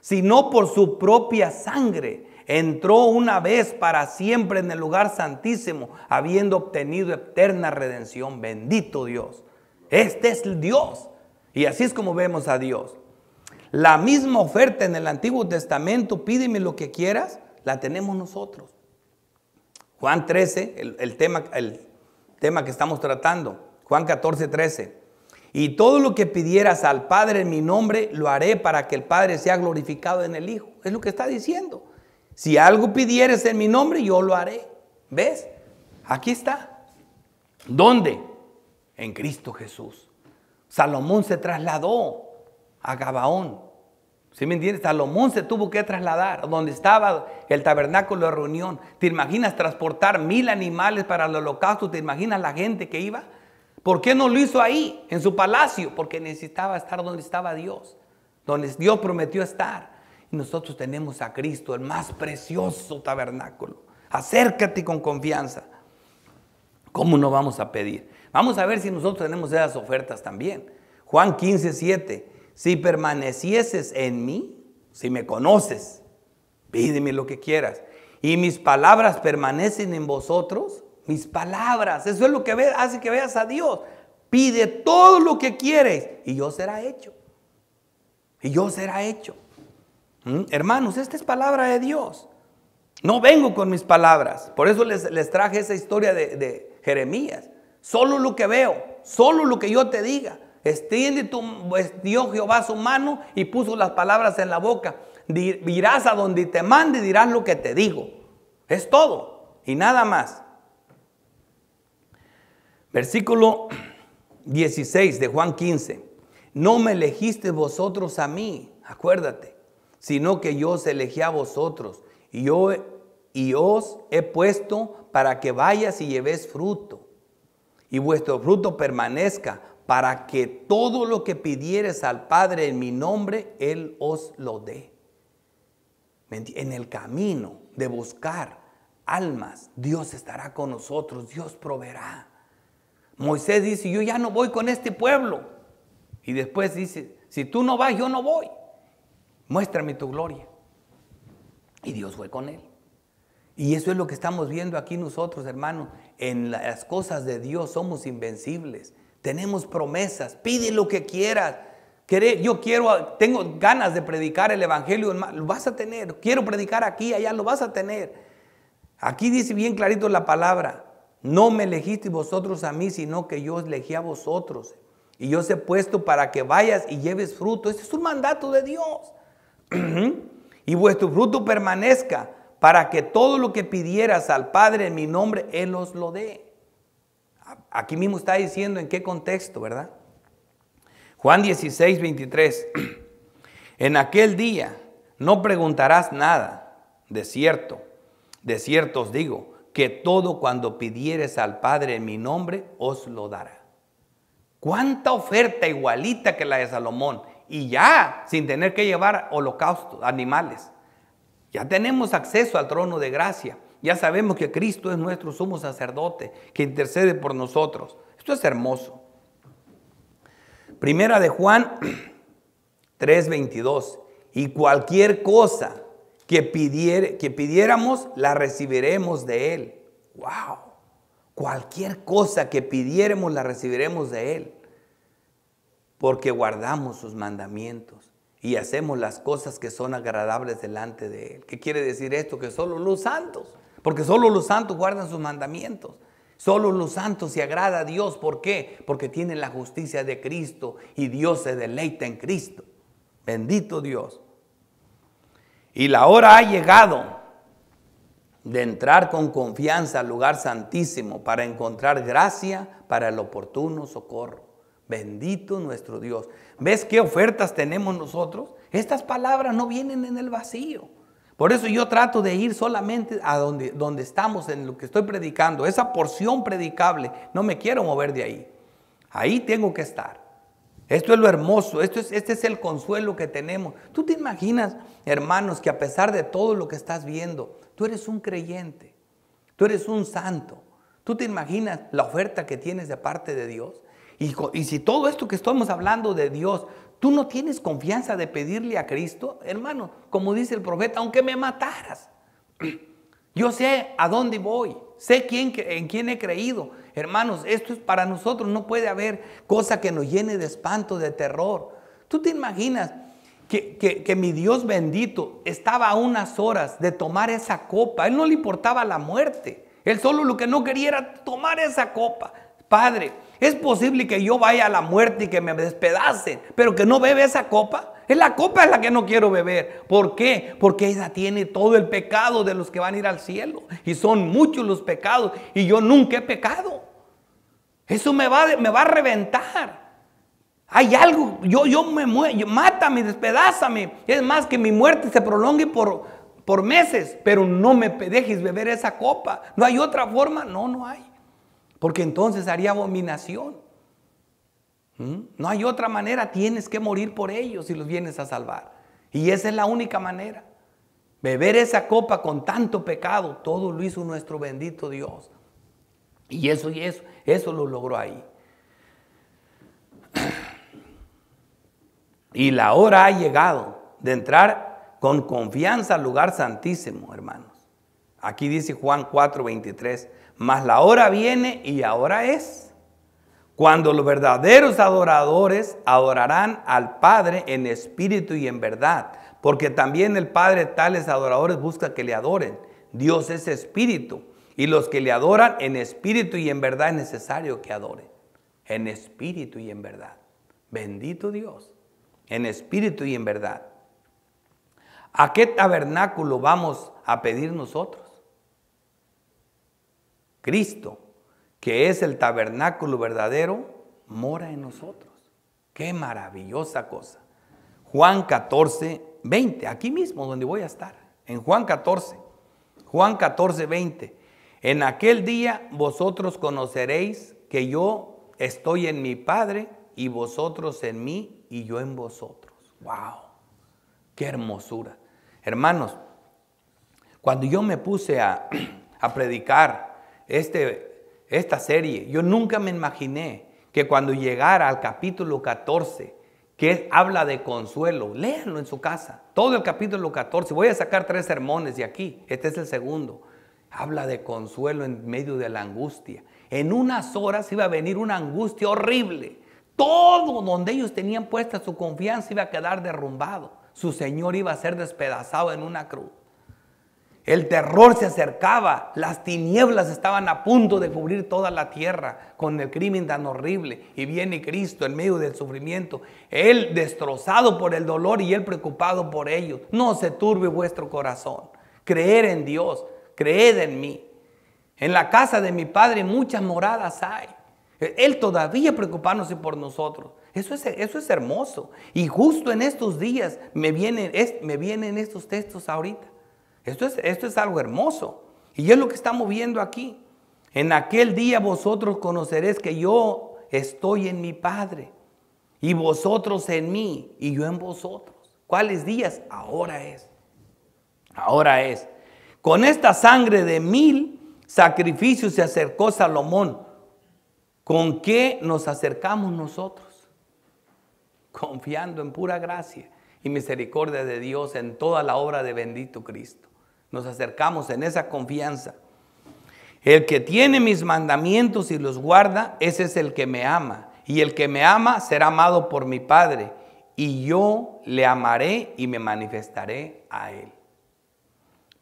sino por su propia sangre. Entró una vez para siempre en el lugar santísimo, habiendo obtenido eterna redención. Bendito Dios. Este es el Dios y así es como vemos a Dios. La misma oferta en el Antiguo Testamento, pídeme lo que quieras, la tenemos nosotros. Juan 13, el, tema, el tema que estamos tratando, Juan 14, 13. Y todo lo que pidieras al Padre en mi nombre, lo haré para que el Padre sea glorificado en el Hijo. Es lo que está diciendo. Si algo pidieres en mi nombre, yo lo haré. ¿Ves? Aquí está. ¿Dónde? En Cristo Jesús. Salomón se trasladó a Gabaón. ¿Sí me entiendes? Salomón se tuvo que trasladar donde estaba el tabernáculo de reunión. ¿Te imaginas transportar mil animales para el holocausto? ¿Te imaginas la gente que iba? ¿Por qué no lo hizo ahí, en su palacio? Porque necesitaba estar donde estaba Dios, donde Dios prometió estar. Y nosotros tenemos a Cristo, el más precioso tabernáculo. Acércate con confianza. ¿Cómo no vamos a pedir? Vamos a ver si nosotros tenemos esas ofertas también. Juan 15, 7. Si permanecieses en mí, si me conoces, pídeme lo que quieras. Y mis palabras permanecen en vosotros. Mis palabras, eso es lo que hace que veas a Dios. Pide todo lo que quieres y yo será hecho. Y yo será hecho. ¿Mm? Hermanos, esta es palabra de Dios. No vengo con mis palabras. Por eso les, traje esa historia de Jeremías solo lo que veo, solo lo que yo te diga. Extiende tu, pues, Dios Jehová su mano y puso las palabras en la boca. Dirás a donde te mande, y dirás lo que te digo. Es todo y nada más. Versículo 16 de Juan 15. No me elegiste vosotros a mí, acuérdate, sino que yo os elegí a vosotros y, yo, y os he puesto para que vayas y lleves fruto y vuestro fruto permanezca, para que todo lo que pidieres al Padre en mi nombre, Él os lo dé. En el camino de buscar almas, Dios estará con nosotros, Dios proveerá. Moisés dice, yo ya no voy con este pueblo. Y después dice, si tú no vas, yo no voy. Muéstrame tu gloria. Y Dios fue con él. Y eso es lo que estamos viendo aquí nosotros, hermanos en las cosas de Dios somos invencibles. Tenemos promesas. Pide lo que quieras. Yo quiero, tengo ganas de predicar el Evangelio. Lo vas a tener. Quiero predicar aquí, allá, lo vas a tener. Aquí dice bien clarito la palabra. No me elegiste vosotros a mí, sino que yo os elegí a vosotros. Y yo os he puesto para que vayas y lleves fruto. Ese es un mandato de Dios. y vuestro fruto permanezca para que todo lo que pidieras al Padre en mi nombre, Él os lo dé. Aquí mismo está diciendo en qué contexto, ¿verdad? Juan 16, 23. En aquel día no preguntarás nada, de cierto, de cierto os digo, que todo cuando pidieres al Padre en mi nombre, os lo dará. ¿Cuánta oferta igualita que la de Salomón? Y ya, sin tener que llevar holocaustos, animales. Ya tenemos acceso al trono de gracia. Ya sabemos que Cristo es nuestro sumo sacerdote que intercede por nosotros. Esto es hermoso. Primera de Juan 3:22. Y cualquier cosa que, que pidiéramos, la recibiremos de Él. ¡Wow! Cualquier cosa que pidiéramos, la recibiremos de Él. Porque guardamos sus mandamientos y hacemos las cosas que son agradables delante de Él. ¿Qué quiere decir esto? Que solo los santos, porque solo los santos guardan sus mandamientos. Solo los santos se agrada a Dios. ¿Por qué? Porque tienen la justicia de Cristo y Dios se deleita en Cristo. Bendito Dios. Y la hora ha llegado de entrar con confianza al lugar santísimo para encontrar gracia para el oportuno socorro. Bendito nuestro Dios. ¿Ves qué ofertas tenemos nosotros? Estas palabras no vienen en el vacío. Por eso yo trato de ir solamente a donde, estamos, en lo que estoy predicando. Esa porción predicable, no me quiero mover de ahí. Ahí tengo que estar. Esto es lo hermoso, esto este es el consuelo que tenemos. Tú te imaginas, hermanos, que a pesar de todo lo que estás viendo, tú eres un creyente, tú eres un santo. Tú te imaginas la oferta que tienes de parte de Dios. Y, si todo esto que estamos hablando de Dios, tú no tienes confianza de pedirle a Cristo, hermano, como dice el profeta, aunque me mataras, yo sé a dónde voy, sé quién, en quién he creído. Hermanos, esto es para nosotros, no puede haber cosa que nos llene de espanto, de terror. ¿Tú te imaginas que, que, mi Dios bendito estaba a unas horas de tomar esa copa? Él no le importaba la muerte. Él solo lo que no quería era tomar esa copa. Padre, es posible que yo vaya a la muerte y que me despedacen, pero que no bebe esa copa. Es la copa es la que no quiero beber. ¿Por qué? Porque ella tiene todo el pecado de los que van a ir al cielo. Y son muchos los pecados. Y yo nunca he pecado. Eso me va, a reventar. Hay algo, yo, yo me muero, mátame, despedázame. Es más, que mi muerte se prolongue por, por meses, pero no me dejes beber esa copa. ¿No hay otra forma? No, no hay porque entonces haría abominación. ¿Mm? No hay otra manera, tienes que morir por ellos si los vienes a salvar. Y esa es la única manera. Beber esa copa con tanto pecado, todo lo hizo nuestro bendito Dios. Y eso y eso, eso lo logró ahí. Y la hora ha llegado de entrar con confianza al lugar santísimo, hermanos. Aquí dice Juan 4, 23. Mas la hora viene y ahora es cuando los verdaderos adoradores adorarán al Padre en espíritu y en verdad, porque también el Padre tales adoradores busca que le adoren. Dios es espíritu y los que le adoran en espíritu y en verdad es necesario que adoren. En espíritu y en verdad. Bendito Dios. En espíritu y en verdad. ¿A qué tabernáculo vamos a pedir nosotros? Cristo, que es el tabernáculo verdadero, mora en nosotros. Qué maravillosa cosa. Juan 14, 20, aquí mismo donde voy a estar, en Juan 14, Juan 14, 20. En aquel día vosotros conoceréis que yo estoy en mi Padre y vosotros en mí y yo en vosotros. ¡Wow! ¡Qué hermosura! Hermanos, cuando yo me puse a, a predicar este, esta serie, yo nunca me imaginé que cuando llegara al capítulo 14, que habla de consuelo, léanlo en su casa, todo el capítulo 14, voy a sacar tres sermones de aquí, este es el segundo, habla de consuelo en medio de la angustia. En unas horas iba a venir una angustia horrible. Todo donde ellos tenían puesta su confianza iba a quedar derrumbado. Su Señor iba a ser despedazado en una cruz. El terror se acercaba, las tinieblas estaban a punto de cubrir toda la tierra con el crimen tan horrible. Y viene Cristo en medio del sufrimiento, Él destrozado por el dolor y Él preocupado por ellos. No se turbe vuestro corazón. Creer en Dios, creed en mí. En la casa de mi Padre muchas moradas hay. Él todavía preocupándose por nosotros. Eso es, eso es hermoso. Y justo en estos días me vienen, me vienen estos textos ahorita. Esto es, algo hermoso. Y es lo que estamos viendo aquí. En aquel día vosotros conoceréis que yo estoy en mi Padre y vosotros en mí y yo en vosotros. ¿Cuáles días? Ahora es. Ahora es. Con esta sangre de mil sacrificios se acercó Salomón. ¿Con qué nos acercamos nosotros? Confiando en pura gracia y misericordia de Dios en toda la obra de bendito Cristo nos acercamos en esa confianza. El que tiene mis mandamientos y los guarda, ese es el que me ama. Y el que me ama será amado por mi Padre. Y yo le amaré y me manifestaré a él.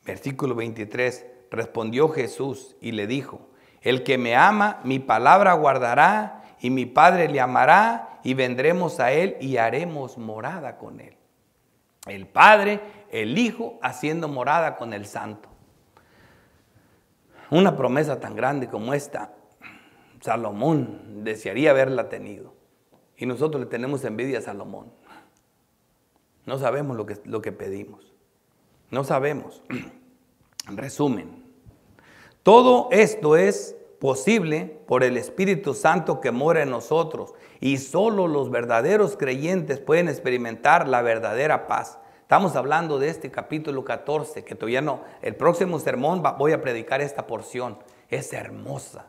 Versículo 23. Respondió Jesús y le dijo, el que me ama, mi palabra guardará y mi Padre le amará y vendremos a él y haremos morada con él. El Padre el Hijo haciendo morada con el Santo. Una promesa tan grande como esta, Salomón desearía haberla tenido. Y nosotros le tenemos envidia a Salomón. No sabemos lo que, lo que pedimos. No sabemos. En resumen, todo esto es posible por el Espíritu Santo que mora en nosotros y solo los verdaderos creyentes pueden experimentar la verdadera paz. Estamos hablando de este capítulo 14, que todavía no, el próximo sermón voy a predicar esta porción. Es hermosa,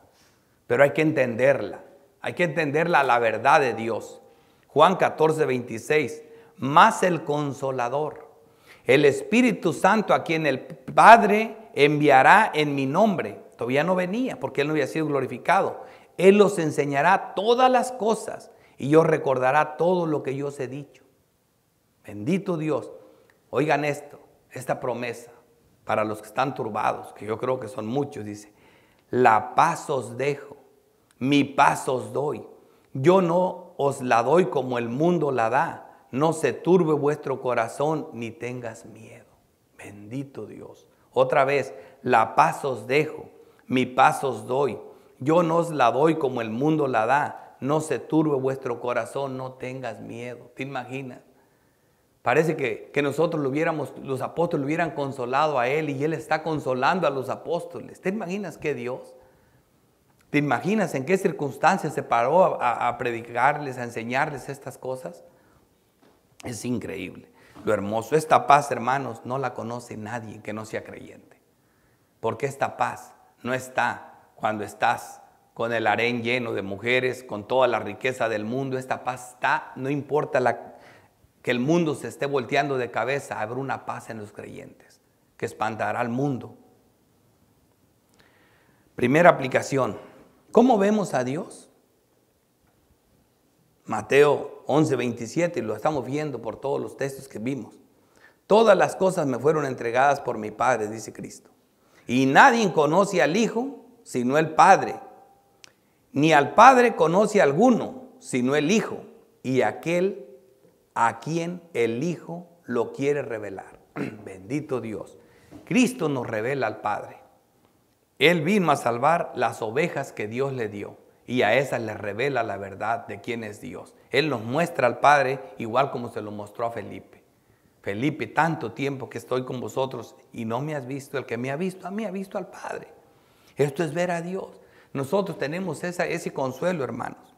pero hay que entenderla. Hay que entenderla la verdad de Dios. Juan 14, 26, más el consolador, el Espíritu Santo a quien el Padre enviará en mi nombre. Todavía no venía porque él no había sido glorificado. Él los enseñará todas las cosas y yo recordará todo lo que yo os he dicho. Bendito Dios. Oigan esto, esta promesa para los que están turbados, que yo creo que son muchos, dice, la paz os dejo, mi paz os doy. Yo no os la doy como el mundo la da. No se turbe vuestro corazón ni tengas miedo. Bendito Dios. Otra vez, la paz os dejo, mi paz os doy. Yo no os la doy como el mundo la da. No se turbe vuestro corazón, no tengas miedo. ¿Te imaginas? Parece que, nosotros lo hubiéramos, los apóstoles lo hubieran consolado a él y él está consolando a los apóstoles. ¿Te imaginas qué Dios? ¿Te imaginas en qué circunstancias se paró a, a predicarles, a enseñarles estas cosas? Es increíble. Lo hermoso, esta paz, hermanos, no la conoce nadie que no sea creyente. Porque esta paz no está cuando estás con el harén lleno de mujeres, con toda la riqueza del mundo. Esta paz está, no importa la que el mundo se esté volteando de cabeza, habrá una paz en los creyentes que espantará al mundo. Primera aplicación, ¿cómo vemos a Dios? Mateo 11, 27, y lo estamos viendo por todos los textos que vimos. Todas las cosas me fueron entregadas por mi Padre, dice Cristo. Y nadie conoce al Hijo sino el Padre. Ni al Padre conoce alguno sino el Hijo y aquel a quien el Hijo lo quiere revelar. Bendito Dios. Cristo nos revela al Padre. Él vino a salvar las ovejas que Dios le dio y a esas le revela la verdad de quién es Dios. Él nos muestra al Padre igual como se lo mostró a Felipe. Felipe, tanto tiempo que estoy con vosotros y no me has visto, el que me ha visto a mí ha visto al Padre. Esto es ver a Dios. Nosotros tenemos ese consuelo, hermanos.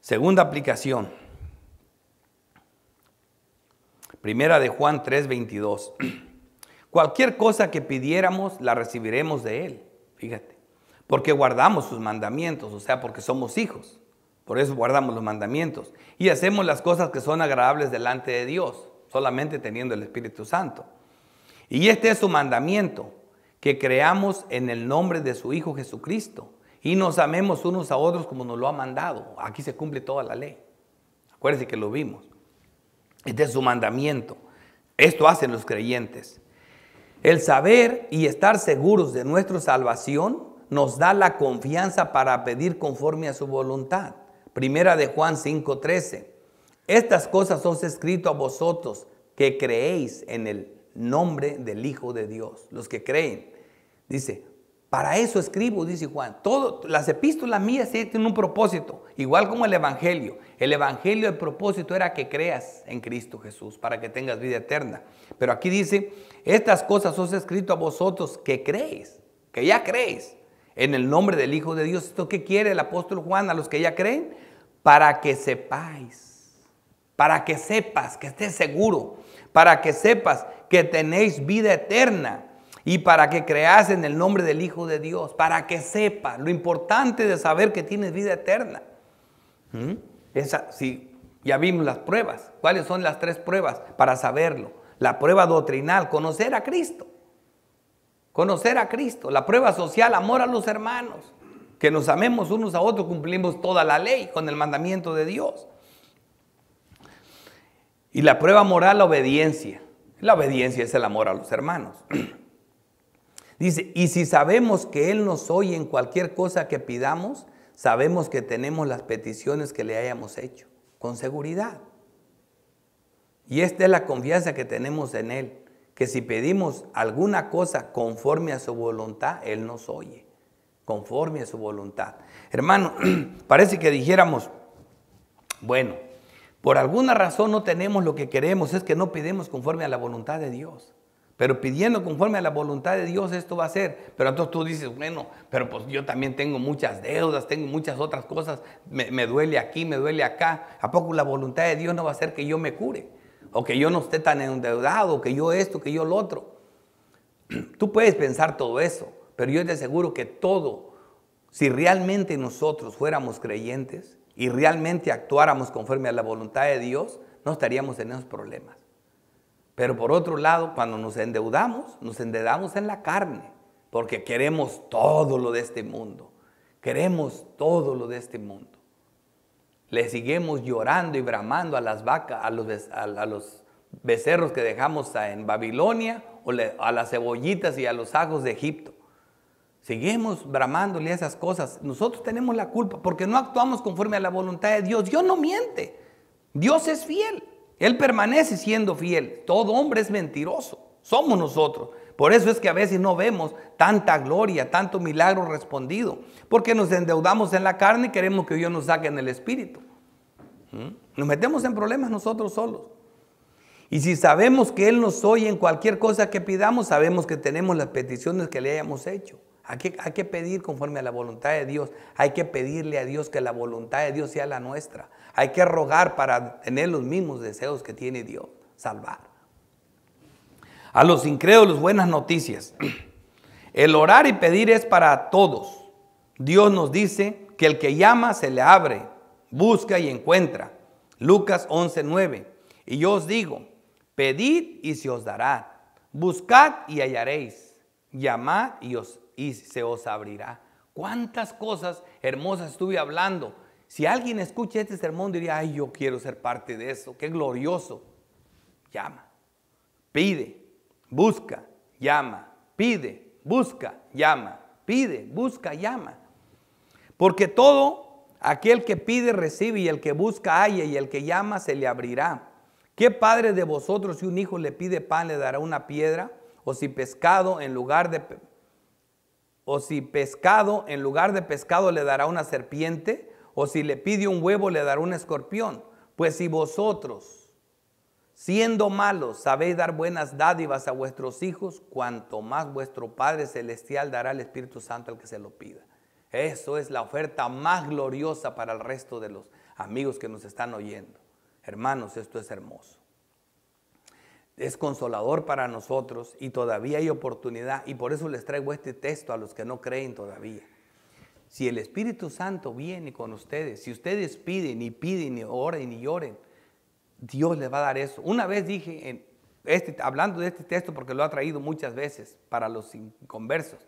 Segunda aplicación, Primera de Juan 3:22. Cualquier cosa que pidiéramos la recibiremos de Él, fíjate, porque guardamos sus mandamientos, o sea, porque somos hijos. Por eso guardamos los mandamientos y hacemos las cosas que son agradables delante de Dios, solamente teniendo el Espíritu Santo. Y este es su mandamiento, que creamos en el nombre de su Hijo Jesucristo y nos amemos unos a otros como nos lo ha mandado. Aquí se cumple toda la ley. Acuérdense que lo vimos. Este es su mandamiento. Esto hacen los creyentes. El saber y estar seguros de nuestra salvación nos da la confianza para pedir conforme a su voluntad. Primera de Juan 5:13. Estas cosas os he escrito a vosotros que creéis en el nombre del Hijo de Dios, los que creen. Dice, para eso escribo, dice Juan. todas las epístolas mías tienen un propósito, igual como el Evangelio. El Evangelio, el propósito era que creas en Cristo Jesús para que tengas vida eterna. Pero aquí dice, estas cosas os he escrito a vosotros que creéis, que ya creéis en el nombre del Hijo de Dios. ¿Esto qué quiere el apóstol Juan a los que ya creen? Para que sepáis, para que sepas, que estés seguro, para que sepas que tenéis vida eterna y para que creas en el nombre del Hijo de Dios, para que sepa lo importante de saber que tienes vida eterna. ¿Mm? Esa, ya vimos las pruebas. ¿Cuáles son las tres pruebas para saberlo? La prueba doctrinal, conocer a Cristo. Conocer a Cristo. La prueba social, amor a los hermanos. Que nos amemos unos a otros, cumplimos toda la ley con el mandamiento de Dios. Y la prueba moral, la obediencia. La obediencia es el amor a los hermanos. Dice, y si sabemos que Él nos oye en cualquier cosa que pidamos, sabemos que tenemos las peticiones que le hayamos hecho, con seguridad. Y esta es la confianza que tenemos en Él, que si pedimos alguna cosa conforme a su voluntad, Él nos oye, conforme a su voluntad. Hermano, parece que dijéramos, bueno, por alguna razón no tenemos lo que queremos, es que no pedimos conforme a la voluntad de Dios pero pidiendo conforme a la voluntad de Dios esto va a ser. Pero entonces tú dices, bueno, pero pues yo también tengo muchas deudas, tengo muchas otras cosas, me, duele aquí, me duele acá. ¿A poco la voluntad de Dios no va a ser que yo me cure? O que yo no esté tan endeudado, que yo esto, que yo lo otro. Tú puedes pensar todo eso, pero yo te aseguro que todo, si realmente nosotros fuéramos creyentes y realmente actuáramos conforme a la voluntad de Dios, no estaríamos en esos problemas. Pero por otro lado, cuando nos endeudamos, nos endeudamos en la carne, porque queremos todo lo de este mundo. Queremos todo lo de este mundo. Le seguimos llorando y bramando a las vacas, a los, becerros que dejamos en Babilonia, o a las cebollitas y a los ajos de Egipto. Seguimos bramándole esas cosas. Nosotros tenemos la culpa porque no actuamos conforme a la voluntad de Dios. Dios no miente. Dios es fiel. Él permanece siendo fiel. Todo hombre es mentiroso. Somos nosotros. Por eso es que a veces no vemos tanta gloria, tanto milagro respondido. Porque nos endeudamos en la carne y queremos que Dios nos saque en el espíritu. ¿Mm? Nos metemos en problemas nosotros solos. Y si sabemos que Él nos oye en cualquier cosa que pidamos, sabemos que tenemos las peticiones que le hayamos hecho. hay que pedir conforme a la voluntad de Dios. Hay que pedirle a Dios que la voluntad de Dios sea la nuestra. Hay que rogar para tener los mismos deseos que tiene Dios, salvar. A los incrédulos, buenas noticias. El orar y pedir es para todos. Dios nos dice que el que llama se le abre, busca y encuentra. Lucas 11:9. Y yo os digo, pedid y se os dará, buscad y hallaréis, llamad y, os, y se os abrirá. ¿Cuántas cosas hermosas estuve hablando si alguien escucha este sermón diría, ay, yo quiero ser parte de eso, qué glorioso. Llama, pide, busca, llama, pide, busca, llama, pide, busca, llama. Porque todo aquel que pide recibe y el que busca halla y el que llama se le abrirá. ¿Qué padre de vosotros si un hijo le pide pan le dará una piedra? O si pescado en lugar de o si pescado en lugar de pescado le dará una serpiente? O si le pide un huevo, le dará un escorpión. Pues si vosotros, siendo malos, sabéis dar buenas dádivas a vuestros hijos, cuanto más vuestro Padre Celestial dará el Espíritu Santo al que se lo pida. Eso es la oferta más gloriosa para el resto de los amigos que nos están oyendo. Hermanos, esto es hermoso. Es consolador para nosotros y todavía hay oportunidad y por eso les traigo este texto a los que no creen todavía. Si el Espíritu Santo viene con ustedes, si ustedes piden y piden y oren y oren, Dios les va a dar eso. Una vez dije, en este, hablando de este texto, porque lo ha traído muchas veces para los inconversos,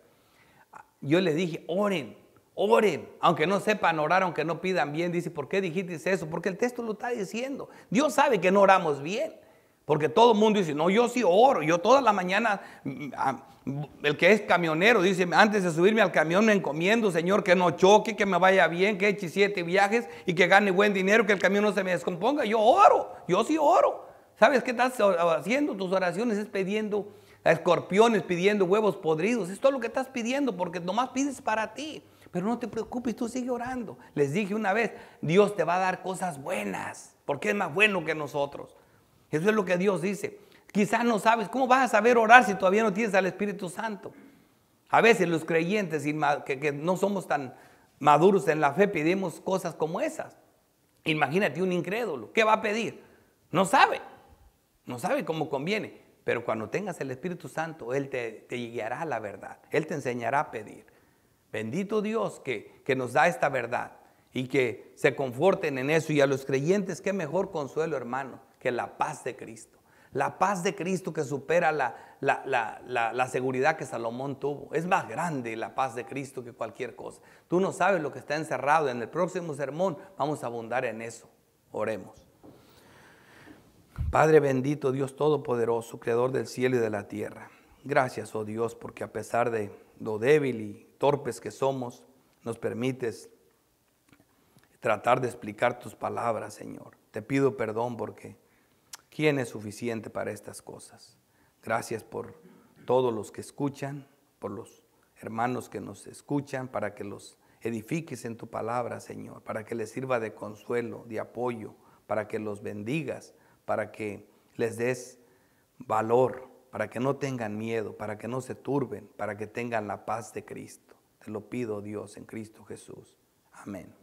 yo les dije, oren, oren, aunque no sepan orar, aunque no pidan bien. Dice, ¿por qué dijiste eso? Porque el texto lo está diciendo. Dios sabe que no oramos bien. Porque todo el mundo dice, no, yo sí oro, yo toda la mañana mm, ah, el que es camionero dice, antes de subirme al camión me encomiendo, Señor, que no choque, que me vaya bien, que eche siete viajes y que gane buen dinero, que el camión no se me descomponga. Yo oro, yo sí oro. ¿Sabes qué estás haciendo? Tus oraciones es pidiendo a escorpiones, pidiendo huevos podridos. Es todo lo que estás pidiendo porque nomás pides para ti. Pero no te preocupes, tú sigue orando. Les dije una vez, Dios te va a dar cosas buenas, porque es más bueno que nosotros. Eso es lo que Dios dice. Quizás no sabes, ¿cómo vas a saber orar si todavía no tienes al Espíritu Santo? A veces los creyentes que, que no somos tan maduros en la fe pedimos cosas como esas. Imagínate un incrédulo, ¿qué va a pedir? No sabe, no sabe cómo conviene, pero cuando tengas el Espíritu Santo, Él te, guiará a la verdad, Él te enseñará a pedir. Bendito Dios que, que nos da esta verdad y que se conforten en eso. Y a los creyentes, qué mejor consuelo, hermano, que la paz de Cristo. La paz de Cristo que supera la, seguridad que Salomón tuvo. Es más grande la paz de Cristo que cualquier cosa. Tú no sabes lo que está encerrado. En el próximo sermón vamos a abundar en eso. Oremos. Padre bendito, Dios Todopoderoso, Creador del cielo y de la tierra. Gracias, oh Dios, porque a pesar de lo débil y torpes que somos, nos permites tratar de explicar tus palabras, Señor. Te pido perdón porque ¿Quién es suficiente para estas cosas? Gracias por todos los que escuchan, por los hermanos que nos escuchan, para que los edifiques en tu palabra, Señor, para que les sirva de consuelo, de apoyo, para que los bendigas, para que les des valor, para que no tengan miedo, para que no se turben, para que tengan la paz de Cristo. Te lo pido, Dios, en Cristo Jesús. Amén.